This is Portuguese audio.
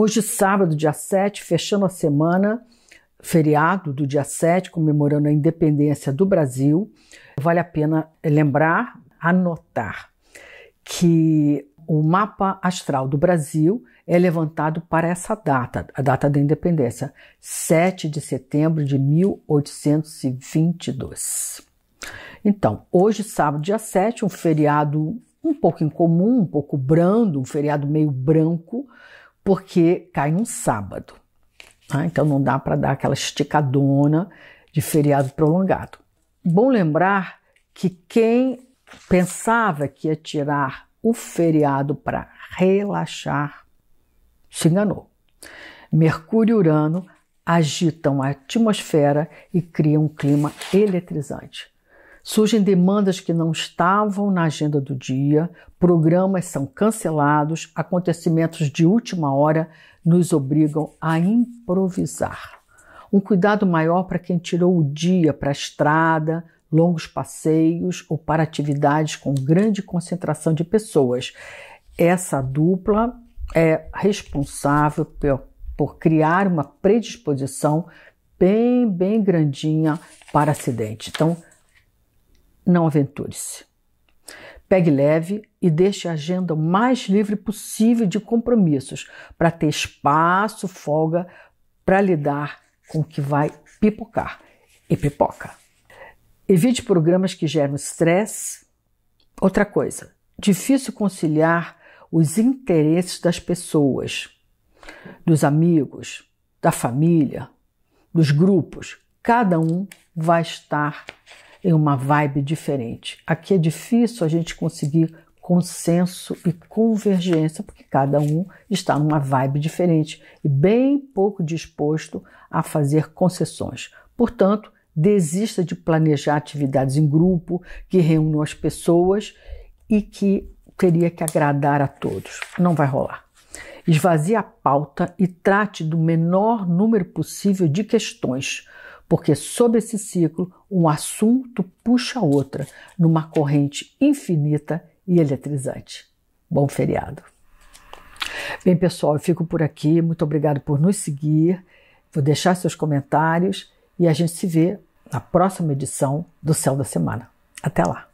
Hoje, sábado, dia 7, fechando a semana, feriado do dia 7, comemorando a independência do Brasil, vale a pena lembrar, anotar, que o mapa astral do Brasil é levantado para essa data, a data da independência, 7 de setembro de 1822. Então, hoje, sábado, dia 7, um feriado um pouco incomum, um pouco brando, um feriado meio branco, porque cai um sábado. Tá? Então não dá para dar aquela esticadona de feriado prolongado. Bom lembrar que quem pensava que ia tirar o feriado para relaxar se enganou. Mercúrio e Urano agitam a atmosfera e criam um clima eletrizante. Surgem demandas que não estavam na agenda do dia, programas são cancelados, acontecimentos de última hora nos obrigam a improvisar. Um cuidado maior para quem tirou o dia para a estrada, longos passeios ou para atividades com grande concentração de pessoas. Essa dupla é responsável por, criar uma predisposição bem, bem grandinha para acidente. Então, não aventure-se. Pegue leve e deixe a agenda o mais livre possível de compromissos, para ter espaço, folga para lidar com o que vai pipocar. E pipoca. Evite programas que geram estresse. Outra coisa, difícil conciliar os interesses das pessoas, dos amigos, da família, dos grupos. Cada um vai estar em uma vibe diferente. Aqui é difícil a gente conseguir consenso e convergência, porque cada um está numa vibe diferente e bem pouco disposto a fazer concessões. Portanto, desista de planejar atividades em grupo que reúnam as pessoas e que teria que agradar a todos. Não vai rolar. Esvazie a pauta e trate do menor número possível de questões porque sob esse ciclo, um assunto puxa outra numa corrente infinita e eletrizante. Bom feriado. Bem, pessoal, eu fico por aqui. Muito obrigado por nos seguir. Vou deixar seus comentários e a gente se vê na próxima edição do Céu da Semana. Até lá!